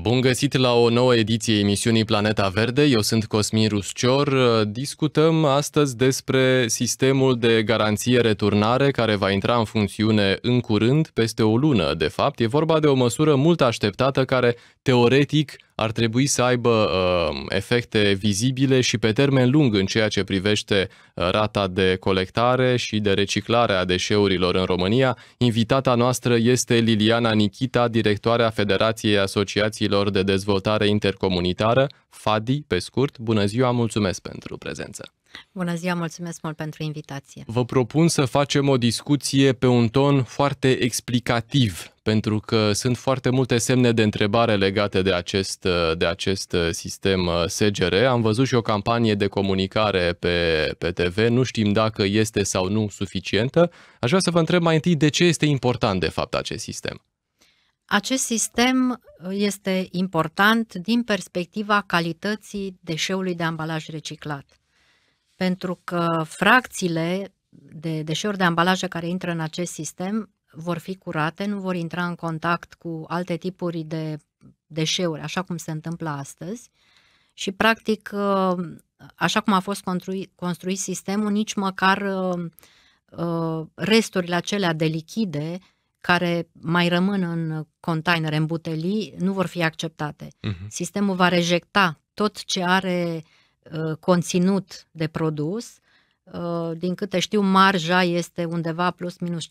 Bun găsit la o nouă ediție emisiunii Planeta Verde. Eu sunt Cosmin Ruscior. Discutăm astăzi despre sistemul de garanție returnare care va intra în funcțiune în curând, peste o lună, de fapt. E vorba de o măsură mult așteptată care, teoretic, ar trebui să aibă uh, efecte vizibile și pe termen lung în ceea ce privește uh, rata de colectare și de reciclare a deșeurilor în România. Invitata noastră este Liliana Nichita, directoarea Federației Asociațiilor de Dezvoltare Intercomunitară, FADI pe scurt. Bună ziua, mulțumesc pentru prezență! Bună ziua, mulțumesc mult pentru invitație. Vă propun să facem o discuție pe un ton foarte explicativ, pentru că sunt foarte multe semne de întrebare legate de acest, de acest sistem uh, SGR. Am văzut și o campanie de comunicare pe, pe TV, nu știm dacă este sau nu suficientă. Aș vrea să vă întreb mai întâi de ce este important, de fapt, acest sistem. Acest sistem uh, este important din perspectiva calității deșeului de ambalaj reciclat pentru că fracțiile de deșeuri de ambalaje care intră în acest sistem vor fi curate, nu vor intra în contact cu alte tipuri de deșeuri, așa cum se întâmplă astăzi. Și, practic, ă, așa cum a fost construit, construit sistemul, nici măcar ă, ă, resturile acelea de lichide care mai rămân în containere, în butelii, nu vor fi acceptate. Uh-huh. Sistemul va rejecta tot ce are uh, Uh, conținut de produs, uh, din câte știu, marja este undeva plus minus 5%.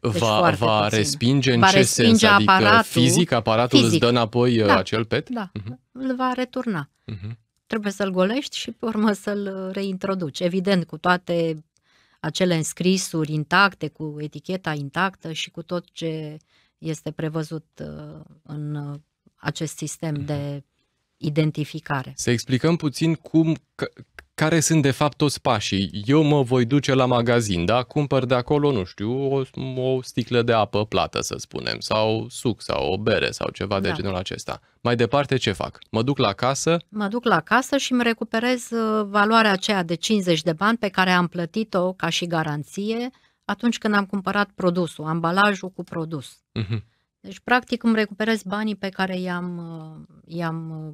Deci va va puțin. respinge în va ce respinge sens? Adică fizic aparatul fizic. îți dă înapoi uh, da, acel pet? Da, uh-huh. îl va returna. Uh-huh. Trebuie să-l golești și pe urmă să-l reintroduci. Evident, cu toate acele înscrisuri intacte, cu eticheta intactă și cu tot ce este prevăzut în acest sistem uh-huh. de identificare. Să explicăm puțin cum, care sunt de fapt toți pașii. Eu mă voi duce la magazin, da? Cumpăr de acolo, nu știu, o, o sticlă de apă plată, să spunem, sau suc, sau o bere, sau ceva de da. genul acesta. Mai departe ce fac? Mă duc la casă? Mă duc la casă și îmi recuperez uh, valoarea aceea de 50 de bani pe care am plătit-o ca și garanție atunci când am cumpărat produsul, ambalajul cu produs. Uh-huh. Deci, practic, îmi recuperez banii pe care i-am, uh, i-am uh,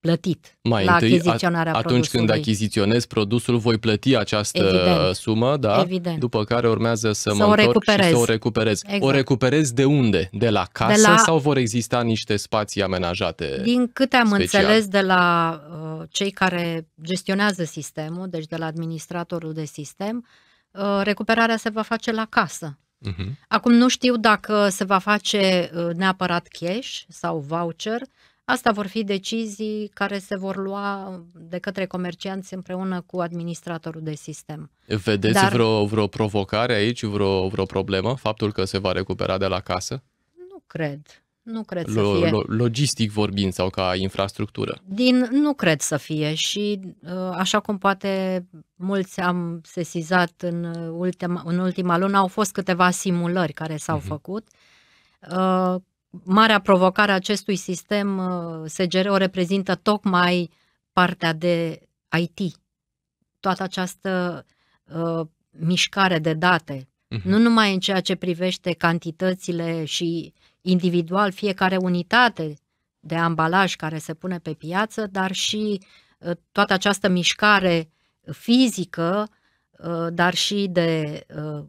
plătit Mai la întâi, achiziționarea atunci produsului. când achiziționez produsul, voi plăti această Evident. sumă, da? Evident. După care urmează să, să mă o recuperez. și să o recuperez. Exact. O recuperez de unde? De la casă de la... sau vor exista niște spații amenajate Din câte am special? înțeles de la uh, cei care gestionează sistemul, deci de la administratorul de sistem, uh, recuperarea se va face la casă. Mhm. Acum nu știu dacă se va face uh, neapărat cash sau voucher. Asta vor fi decizii care se vor lua de către comercianți împreună cu administratorul de sistem. Vedeți Dar... vreo, vreo provocare aici, vreo, vreo problemă, faptul că se va recupera de la casă? Nu cred. Nu cred lo, să fie. Lo, logistic vorbind sau ca infrastructură? Din, nu cred să fie și uh, așa cum poate mulți am sesizat în ultima, în ultima lună, au fost câteva simulări care s-au uh-huh. făcut. Uh, marea provocare a acestui sistem uh, SGR o reprezintă tocmai partea de IT. Toată această uh, mișcare de date, uh-huh. nu numai în ceea ce privește cantitățile și uh, individual fiecare unitate de ambalaj care se pune pe piață, dar și uh, toată această mișcare fizică, uh, dar și de uh,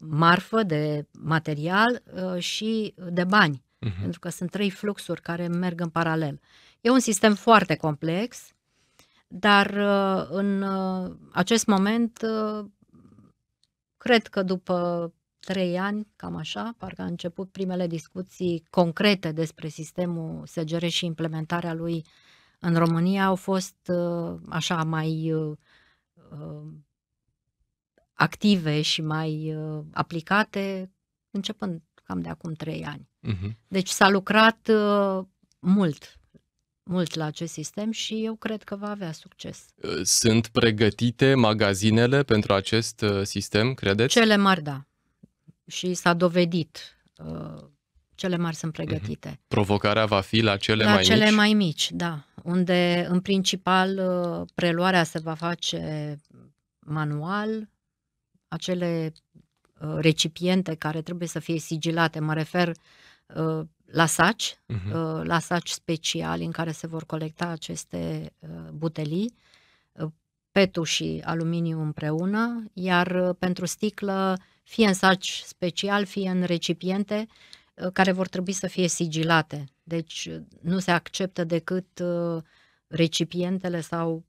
marfă, de material și de bani. Uh-huh. Pentru că sunt trei fluxuri care merg în paralel. E un sistem foarte complex, dar în acest moment cred că după trei ani, cam așa, parcă a început primele discuții concrete despre sistemul SGR și implementarea lui în România au fost uh, așa mai uh, uh, active și mai aplicate începând cam de acum trei ani. Uh-huh. Deci s-a lucrat mult mult la acest sistem și eu cred că va avea succes. Sunt pregătite magazinele pentru acest sistem, credeți? Cele mari, da și s-a dovedit. Uh, cele mari sunt mhm. pregătite. Provocarea va fi la cele la mai cele mici? cele mai mici, da. Unde, în principal, uh, preluarea se va face manual. Acele uh, recipiente care trebuie să fie sigilate, mă refer la saci, uh-huh. la saci speciali în care se vor colecta aceste butelii PETU și aluminiu împreună, iar uh, pentru sticlă fie în saci special, fie în recipiente uh, care vor trebui să fie sigilate. Deci uh, nu se acceptă decât recipientele sau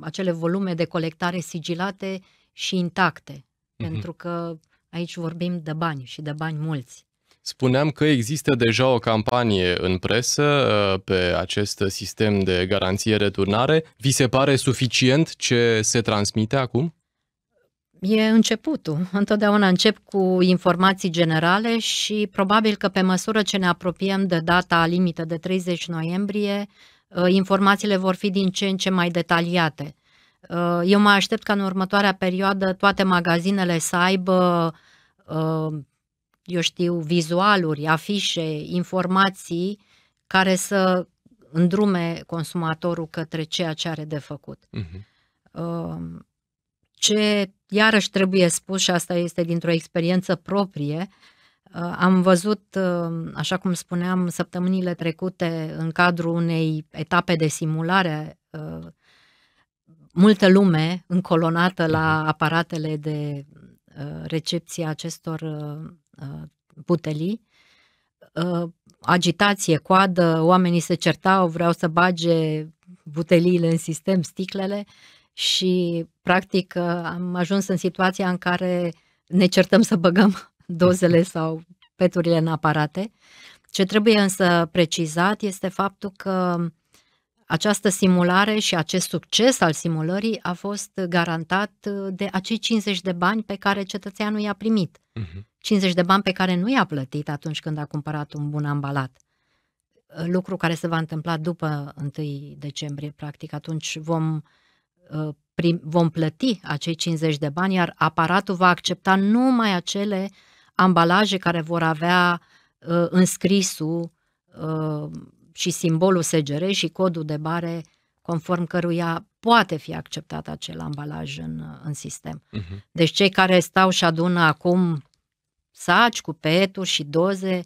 acele volume de colectare sigilate și intacte, mm-hmm. pentru că aici vorbim de bani și de bani mulți. Spuneam că există deja o campanie în presă uh, pe acest sistem de garanție-returnare. Vi se pare suficient ce se transmite acum? E începutul. Întotdeauna încep cu informații generale și probabil că pe măsură ce ne apropiem de data limită de 30 noiembrie, uh, informațiile vor fi din ce în ce mai detaliate. Uh, eu mă aștept ca în următoarea perioadă toate magazinele să aibă eu știu, vizualuri, afișe, informații care să îndrume consumatorul către ceea ce are de făcut. Uh-huh. Ce iarăși trebuie spus, și asta este dintr-o experiență proprie, uh, am văzut, um, așa cum spuneam, săptămânile trecute, în cadrul unei etape de simulare, uh, multă lume încolonată la mhm. aparatele de uh, recepție acestor butelii, uh, uh, agitație, coadă, oamenii se certau, vreau să bage buteliile în sistem, sticlele și practic uh, am ajuns în situația în care ne certăm să băgăm dozele sau peturile în aparate. Ce trebuie însă precizat este faptul că această simulare și acest succes al simulării a fost garantat uh, de acei 50 de bani pe care cetățeanul i-a primit. Uh-huh. Mhm. 50 de bani pe care nu i-a plătit atunci când a cumpărat un bun ambalat. Uh, lucru care se va întâmpla după 1 decembrie, practic, atunci vom, uh, prim, vom plăti acei 50 de bani, iar aparatul va accepta numai acele ambalaje care vor avea înscrisul și simbolul SGR și codul de bare conform căruia poate fi acceptat acel ambalaj în, în sistem. Uh-huh. Deci cei care stau și adună acum saci cu peturi și doze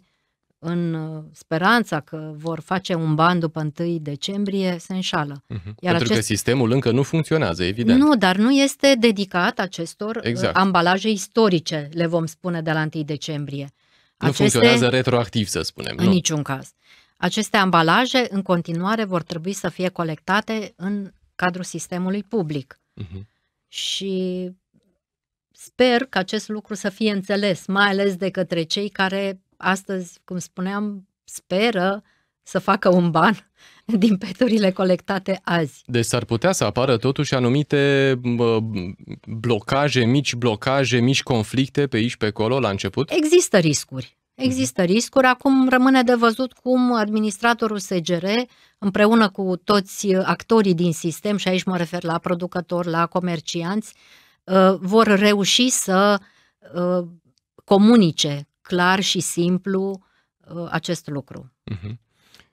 în uh, speranța că vor face un ban după 1 decembrie se înșală. Uh-huh. Iar Pentru acest... că sistemul încă nu funcționează, evident. Nu, dar nu este dedicat acestor uh, exact. ambalaje istorice, le vom spune de la 1 decembrie. Nu Aceste... funcționează retroactiv, să spunem. În nu. niciun caz. Uh, aceste ambalaje în continuare vor trebui să fie colectate în cadrul sistemului public. Uh-huh. Și sper că acest lucru să fie înțeles, mai ales de către cei care astăzi, cum spuneam, speră să facă un ban din peturile colectate azi. Deci s-ar putea să apară totuși anumite blocaje, mici blocaje, mici conflicte pe aici, pe acolo, la început? Există riscuri. Există riscuri, acum rămâne de văzut cum administratorul SGR, împreună cu toți actorii din sistem, și aici mă refer la producători, la comercianți, ă, vor reuși să ă, comunice clar și simplu ă, acest lucru. Uh-huh.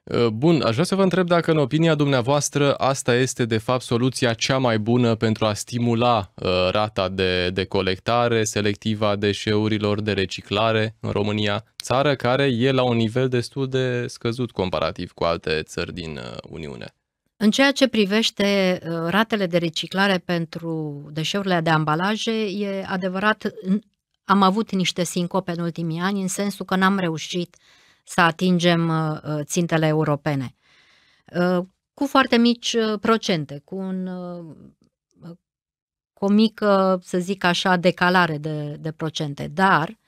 Uh, bun, aș vrea să vă întreb dacă, în opinia dumneavoastră, asta este, de fapt, soluția cea mai bună pentru a stimula uh, rata de, de colectare selectivă a deșeurilor de reciclare în România, țară care e la un nivel destul de scăzut comparativ cu alte țări din uh, Uniune. În ceea ce privește ratele de reciclare pentru deșeurile de ambalaje, e adevărat, am avut niște sincope în ultimii ani, în sensul că n-am reușit uh, să atingem uh, uh, țintele europene. Uh, cu foarte mici procente, cu, un, cu o mică, să zic așa, decalare de, de procente, dar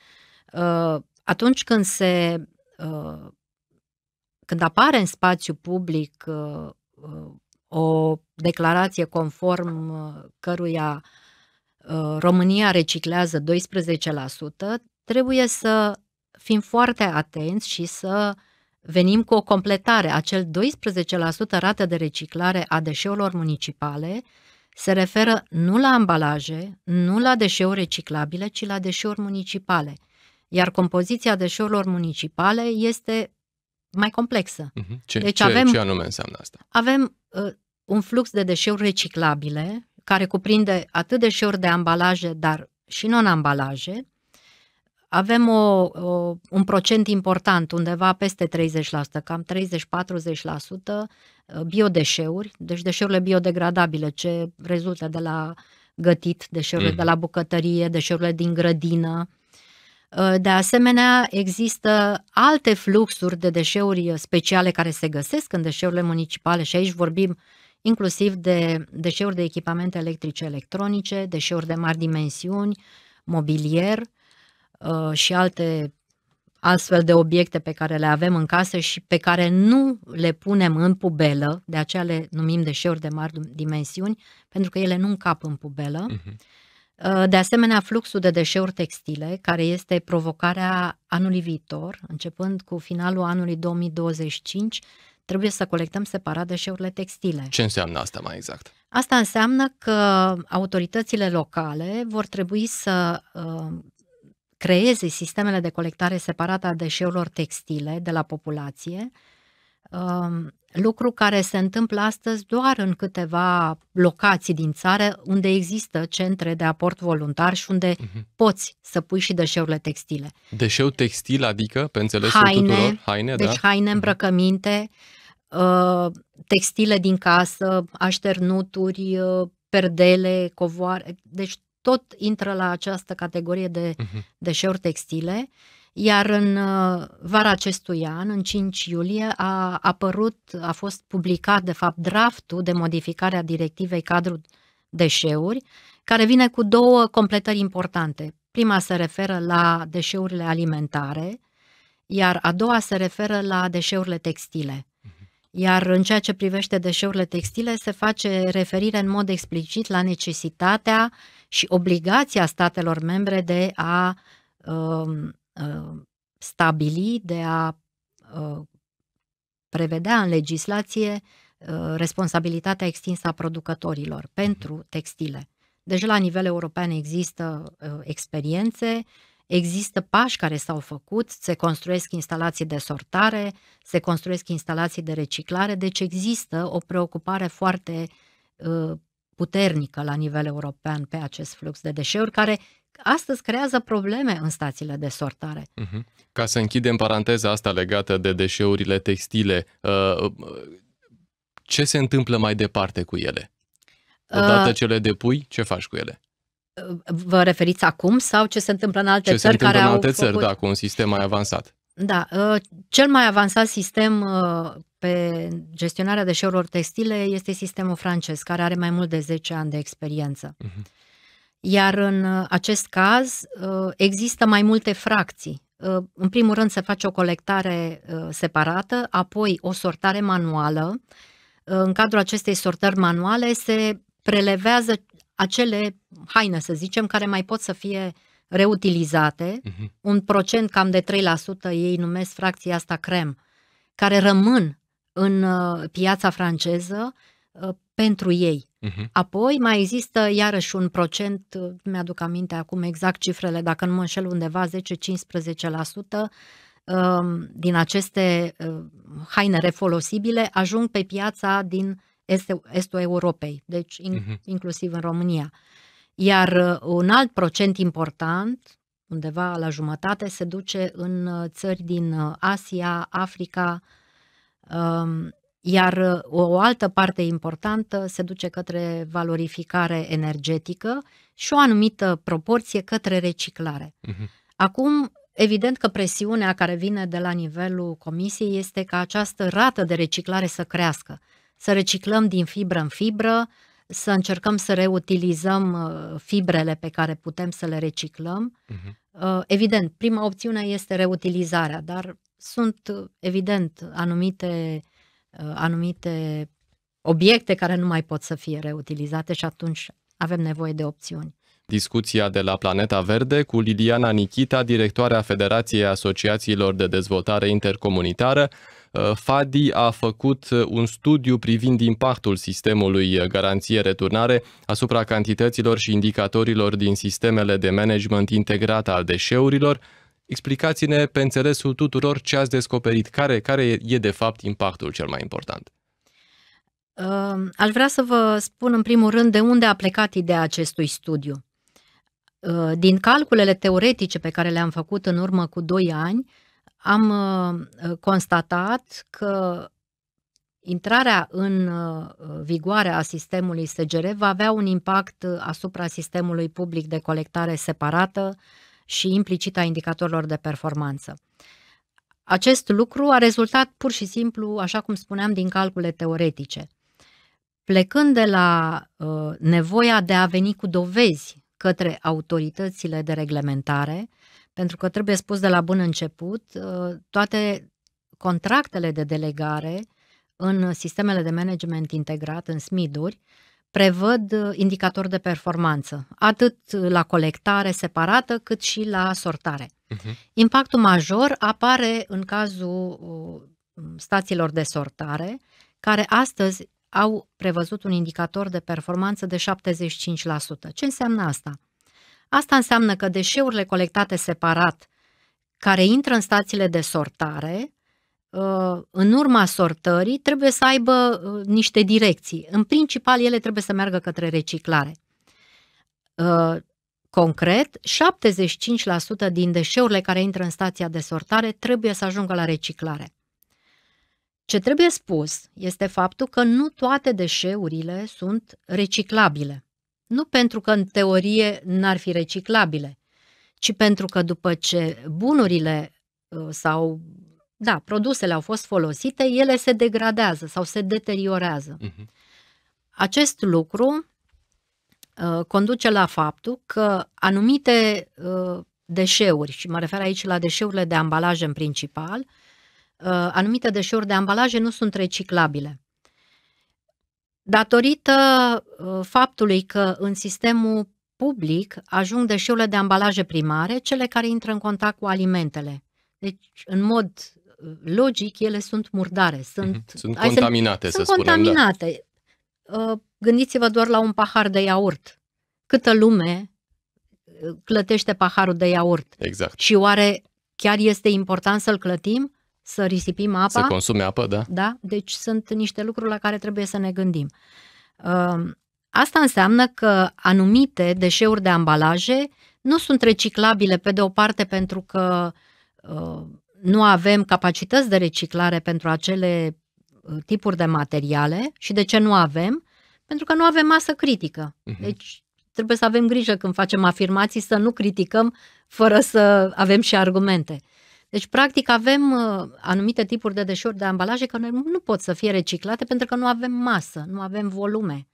atunci când se când apare în spațiu public o declarație conform căruia România reciclează 12%, trebuie să fim foarte atenți și să venim cu o completare. Acel 12% rată de reciclare a deșeurilor municipale se referă nu la ambalaje, nu la deșeuri reciclabile, ci la deșeuri municipale. Iar compoziția deșeurilor municipale este mai complexă. Mhm. Ce, deci avem, ce, ce anume înseamnă asta? Avem uh, un flux de deșeuri reciclabile, care cuprinde atât deșeuri de ambalaje, dar și non-ambalaje, avem o, o, un procent important, undeva peste 30%, cam 30-40% uh, biodeșeuri, deci deșeurile biodegradabile ce rezultă de la gătit, deșeurile mm. de la bucătărie, deșeurile din grădină. Uh, de asemenea, există alte fluxuri de deșeuri uh, speciale care se găsesc în deșeurile municipale și aici vorbim inclusiv de deșeuri de echipamente electrice electronice, deșeuri de mari dimensiuni, mobilier, Uh, și alte astfel de obiecte pe care le avem în casă și pe care nu le punem în pubelă, de aceea le numim deșeuri de mari dimensiuni, pentru că ele nu încap în pubelă. Uh-huh. De asemenea, fluxul de deșeuri textile, care este provocarea anului viitor, începând cu finalul anului 2025, trebuie să colectăm separat deșeurile textile. Ce înseamnă asta mai exact? Asta înseamnă că autoritățile locale vor trebui să uh, creeze sistemele de colectare separată a deșeurilor textile de la populație, um, lucru care se întâmplă astăzi doar în câteva locații din țară unde există centre de aport voluntar și unde uh-huh. poți să pui și deșeurile textile. Deșeu textil, adică, pe înțelesul haine, tuturor, haine, da. deci da? haine, mhm. îmbrăcăminte, uh, textile din casă, așternuturi, uh, perdele, covoare, deci tot intră la această categorie de uh-huh. deșeuri textile. Iar în uh, vara acestui an, în 5 iulie, a apărut, a fost publicat, de fapt, draftul de modificare a directivei cadrul deșeuri, care vine cu două completări importante. Prima se referă la deșeurile alimentare, iar a doua se referă la deșeurile textile. Mhm. Iar în ceea ce privește deșeurile textile, se face referire în mod explicit la necesitatea uh, și obligația statelor membre de a uh, uh, stabili, de a uh, prevedea în legislație uh, responsabilitatea extinsă a producătorilor mhm. pentru textile. Deci la nivel european există uh, experiențe, există pași care s-au făcut, se construiesc instalații de sortare, se construiesc instalații de reciclare, deci există o preocupare foarte uh, puternică la nivel european pe acest flux de deșeuri, care astăzi creează probleme în stațiile de sortare. Mhm. Ca să închidem paranteza asta legată de deșeurile textile, uh, uh, ce se întâmplă mai departe cu ele? Uh, Odată ce le depui, ce faci cu ele? Vă referiți acum sau ce se întâmplă în alte ce țări? Ce se întâmplă care în alte țări, făcut... da, cu un sistem mai avansat. Da, cel mai avansat sistem pe gestionarea deșeurilor textile este sistemul francez, care are mai mult de 10 ani de experiență. Uh-huh. Iar în uh, acest caz uh, există mai multe fracții. Uh, în primul rând se face o colectare separată, apoi o sortare manuală. În cadrul acestei sortări manuale se prelevează acele haine, să zicem, care mai pot să fie reutilizate, uh-huh. un procent cam de 3%, ei numesc fracția asta crem, care rămân în uh, piața franceză uh, pentru ei. Uh-huh. Apoi mai există iarăși un procent, uh, mi-aduc aminte acum exact cifrele, dacă nu mă înșel undeva 10-15% um, din aceste haine refolosibile ajung pe piața din estul, Europei, deci mhm. inclusiv în România. Iar un alt procent important, undeva la jumătate, se duce în țări din Asia, Africa, iar uh, o altă parte importantă se duce către valorificare energetică și o anumită proporție către reciclare. Mhm. Acum, evident că presiunea care vine de la nivelul comisiei este ca această rată de reciclare să crească. Să reciclăm din fibră în fibră, să încercăm să reutilizăm uh, fibrele pe care putem să le reciclăm. Uh-huh. Evident, prima opțiune este reutilizarea, dar sunt, uh, evident, anumite, uh, anumite obiecte care nu mai pot să fie reutilizate și atunci avem nevoie de opțiuni. Discuția de la Planeta Verde cu Liliana Nichita, directoarea Federației Asociațiilor de Dezvoltare Intercomunitară, uh, FADI a făcut un studiu privind impactul sistemului garanție-returnare asupra cantităților și indicatorilor din sistemele de management integrat al deșeurilor, Explicați-ne pe înțelesul tuturor ce ați descoperit, care, care e de fapt impactul cel mai important. Ehm, aș vrea să vă spun în primul rând de unde a plecat ideea acestui studiu. Ehm, din calculele teoretice pe care le-am făcut în urmă cu 2 ani, am ehm, constatat că intrarea în vigoare a sistemului SGR va avea un impact asupra sistemului public de colectare separată, și implicit a indicatorilor de performanță. Acest lucru a rezultat pur și simplu, așa cum spuneam, din calcule teoretice. Plecând de la uh, nevoia de a veni cu dovezi către autoritățile de reglementare, pentru că trebuie spus de la bun început, uh, toate contractele de delegare în sistemele de management integrat, în SMID-uri, uh, prevăd uh, indicatori de performanță, atât la colectare separată, cât și la sortare. Uh-huh. Impactul major apare în cazul uh, stațiilor de sortare, care astăzi au prevăzut un indicator de performanță de 75%. Ce înseamnă asta? Asta înseamnă că deșeurile colectate separat, care intră în stațiile de sortare, Uh, în urma sortării trebuie să aibă uh, niște direcții. În principal, ele trebuie să meargă către reciclare. Uh, concret, 75% din deșeurile care intră în stația de sortare trebuie să ajungă la reciclare. Ce trebuie spus este faptul că nu toate deșeurile sunt reciclabile. Nu pentru că în teorie n-ar fi reciclabile, ci pentru că după ce bunurile sau da, produsele au fost folosite, ele se degradează sau se deteriorează. Uh-huh. Acest lucru uh, conduce la faptul că anumite uh, deșeuri, și mă refer aici la deșeurile de ambalaje în principal, uh, anumite deșeuri de ambalaje nu sunt reciclabile. Datorită uh, faptului că în sistemul public ajung deșeurile de ambalaje primare, cele care intră în contact cu alimentele. Deci, în mod logic, ele sunt murdare, mhm. sunt, sunt contaminate. Să, să sunt spunem, da. contaminate. Da. Gândiți-vă doar la un pahar de iaurt. Câtă lume uh, clătește paharul de iaurt? Exact. Și oare chiar este important să-l clătim? Să risipim apa? Să consume apă, da. Da? Deci sunt niște lucruri la care trebuie să ne gândim. Uh, asta înseamnă că anumite deșeuri de ambalaje nu sunt reciclabile pe de o parte pentru că nu avem capacități de reciclare pentru acele uh, tipuri de materiale și de ce nu avem? Pentru că nu avem masă critică. Mhm. Deci trebuie să avem grijă când facem afirmații să nu criticăm fără să avem și argumente. Deci, practic, avem uh, anumite tipuri de deșeuri de ambalaje care nu pot să fie reciclate pentru că nu avem masă, nu avem volume.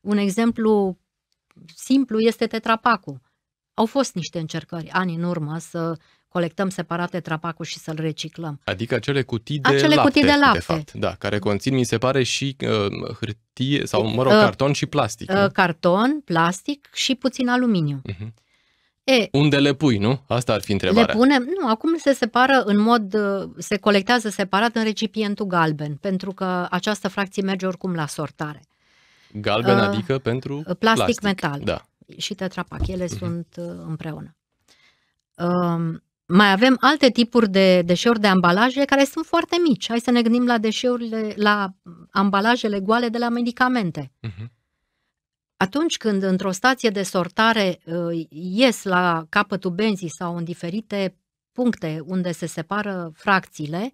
Un exemplu simplu este tetrapacul. Au fost niște încercări ani în urmă să colectăm separate trapacul și să-l reciclăm. Adică acele cutii de acele lapte, cutii de, lapte. de fapt, da, care conțin, mi se pare, și uh, hârtie sau, mă rog, uh, carton și plastic. Uh, carton, plastic și puțin aluminiu. Uh-huh. E, Unde le pui, nu? Asta ar fi întrebarea. Le punem, nu, acum se separă în mod, uh, se colectează separat în recipientul galben, pentru că această fracție merge oricum la sortare. Galben uh, adică pentru uh, plastic, plastic metal. Da. Și tetrapac, ele uh-huh. sunt uh, împreună. Uh, mai avem alte tipuri de deșeuri de ambalaje care sunt foarte mici. Hai să ne gândim la deșeurile, la ambalajele goale de la medicamente. Uh-huh. Atunci când într-o stație de sortare uh, ies la capătul benzii sau în diferite puncte unde se separă fracțiile,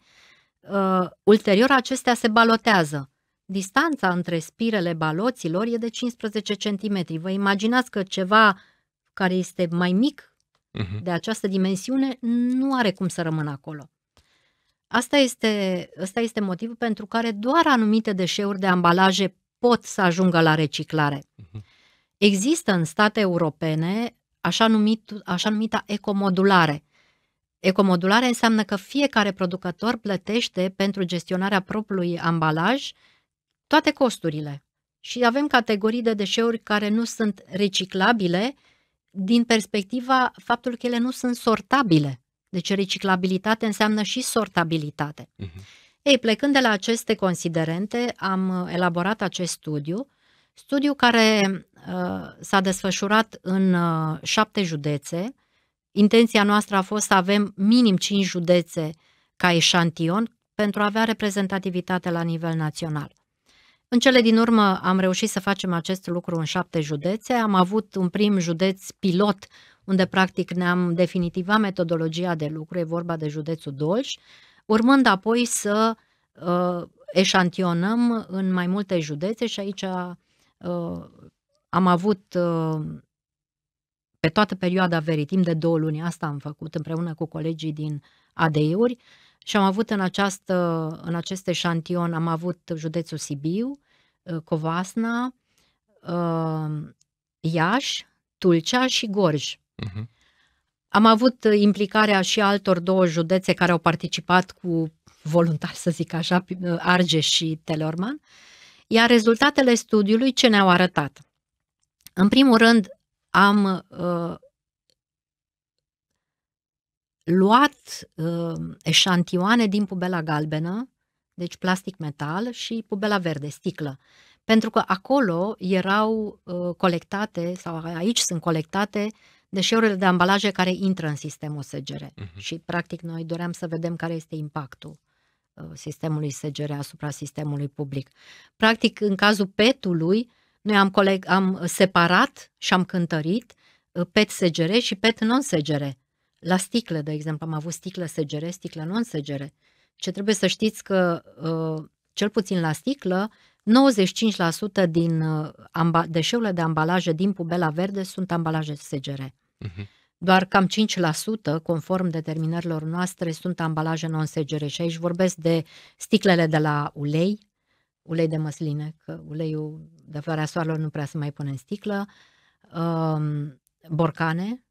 uh, ulterior acestea se balotează. Distanța între spirele baloților e de 15 cm. Vă imaginați că ceva care este mai mic uh-huh. de această dimensiune nu are cum să rămână acolo. Asta este, asta este motivul pentru care doar anumite deșeuri de ambalaje pot să ajungă la reciclare. Uh-huh. Există în state europene așa, numit, așa numita ecomodulare. Ecomodulare înseamnă că fiecare producător plătește pentru gestionarea propriului ambalaj toate costurile. Și avem categorii de deșeuri care nu sunt reciclabile, din perspectiva faptului că ele nu sunt sortabile. Deci reciclabilitate înseamnă și sortabilitate. Uh-huh. Ei, plecând de la aceste considerente, am elaborat acest studiu, studiu care uh, s-a desfășurat în uh, șapte județe. Intenția noastră a fost să avem minim cinci județe ca eșantion pentru a avea reprezentativitate la nivel național. În cele din urmă am reușit să facem acest lucru în șapte județe. Am avut un prim județ pilot unde practic ne-am definitivat metodologia de lucru, e vorba de județul Dolj, urmând apoi să uh, eșantionăm în mai multe județe și aici uh, am avut uh, pe toată perioada verii, timp de două luni, asta am făcut împreună cu colegii din ADE-uri, uh, și am avut în, această, în acest eșantion, am avut județul Sibiu, uh, Covasna, uh, Iași, Tulcea și Gorj. Uh-huh. Am avut implicarea și altor două județe care au participat cu voluntar, să zic așa, uh, Argeș și Telorman, iar rezultatele studiului ce ne-au arătat? În primul rând, am uh, luat uh, eșantioane din pubela galbenă, deci plastic metal și pubela verde, sticlă. Pentru că acolo erau uh, colectate, sau aici sunt colectate, deșeurile de ambalaje care intră în sistemul SGR. Uh-huh. Mhm. Și, practic, noi doream să vedem care este impactul uh, sistemului SGR asupra sistemului public. Practic, în cazul PET-ului, noi am, coleg- am separat și am cântărit uh, PET SGR și PET non-SGR. La sticle, de exemplu, am avut sticlă SGR, sticlă non sgr Ce trebuie să știți că, uh, cel puțin la sticlă, 95% din uh, deșeurile de ambalaje din pubela verde sunt ambalaje SGR. Uh-huh. Mhm. Doar cam 5%, conform determinărilor noastre, sunt ambalaje non sgr și aici vorbesc de sticlele de la ulei, ulei de măsline, că uleiul de floarea soarelor nu prea se mai pune în sticlă, um, borcane,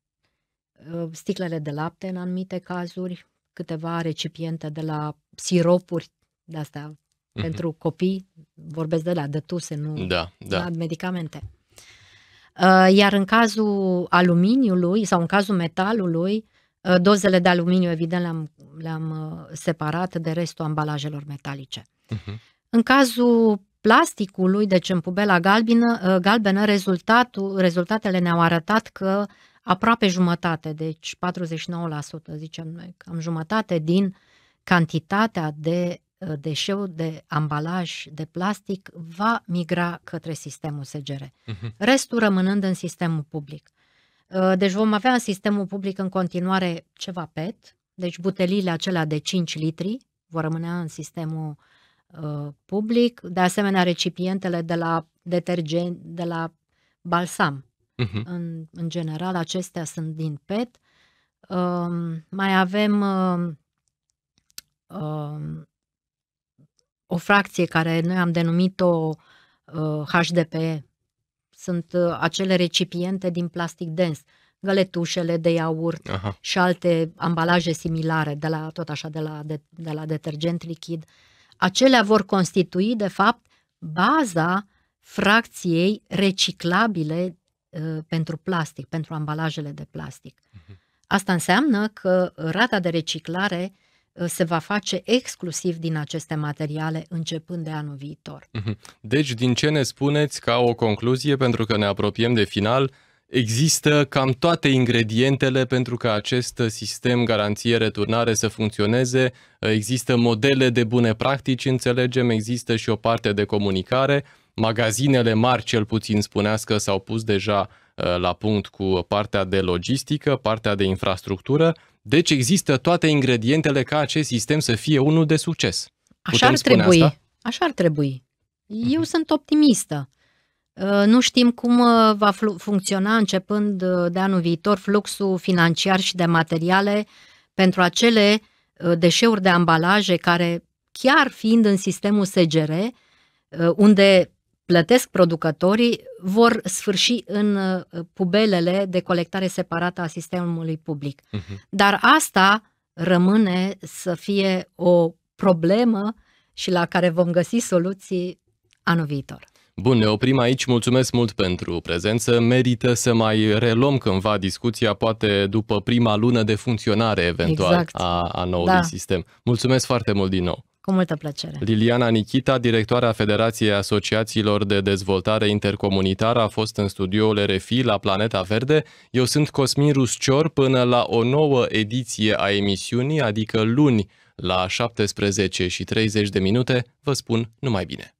Uh, sticlele de lapte în anumite cazuri, câteva recipiente de la siropuri de astea mm-hmm. pentru copii, vorbesc de la dătuse, nu da, da. la medicamente. Uh, iar în cazul aluminiului sau în cazul metalului, uh, dozele de aluminiu, evident, le-am, le-am separat de restul ambalajelor metalice. Mm-hmm. În cazul plasticului, deci în pubela galbenă, galbenă rezultatul, rezultatele ne-au arătat că aproape jumătate, deci 49%, zicem noi, cam jumătate din cantitatea de uh, deșeu de ambalaj de plastic va migra către sistemul SGR. Uh-huh. Mhm. Restul rămânând în sistemul public. Uh, deci vom avea în sistemul public în continuare ceva PET, deci butelile acelea de 5 litri vor rămâne în sistemul uh, public, de asemenea recipientele de la detergent, de la balsam, Uh-huh. În, în general, acestea sunt din PET. Uh, um, mai avem uh, uh, o fracție care noi am denumit-o uh, HDPE. Sunt uh, acele recipiente din plastic dens, găletușele de iaurt Aha. și alte ambalaje similare, de la, tot așa de la, de, de la detergent lichid. Acelea vor constitui, de fapt, baza fracției reciclabile Uh, pentru plastic, pentru ambalajele de plastic. Mhm. Asta înseamnă că rata de reciclare uh, se va face exclusiv din aceste materiale începând de anul viitor. Mhm. Deci, din ce ne spuneți ca o concluzie, pentru că ne apropiem de final, există cam toate ingredientele pentru ca acest sistem garanție-returnare să funcționeze, există modele de bune practici, înțelegem, există și o parte de comunicare, magazinele mari, cel puțin spunească, că s-au pus deja uh, la punct cu partea de logistică, partea de infrastructură, deci există toate ingredientele ca acest sistem să fie unul de succes. Așa ar trebui. Asta? Așa ar trebui. Eu uh-huh. sunt optimistă. Uh, nu știm cum uh, va funcționa începând de anul viitor fluxul financiar și de materiale pentru acele deșeuri de ambalaje care, chiar fiind în sistemul SGR, unde plătesc producătorii vor sfârși în uh, pubelele de colectare separată a sistemului public. Uh-huh. Dar asta rămâne să fie o problemă și la care vom găsi soluții anul viitor. Bun, ne oprim aici. Mulțumesc mult pentru prezență. Merită să mai reluăm cândva discuția, poate după prima lună de funcționare eventual exact. a, a noului da. sistem. Mulțumesc foarte mult din nou. Cu multă plăcere. Liliana Nichita, directoarea Federației Asociațiilor de Dezvoltare Intercomunitară, a fost în studioul RFI la Planeta Verde. Eu sunt Cosmin Ruscior până la o nouă ediție a emisiunii, adică luni la 17 și 30 de minute. Vă spun numai bine!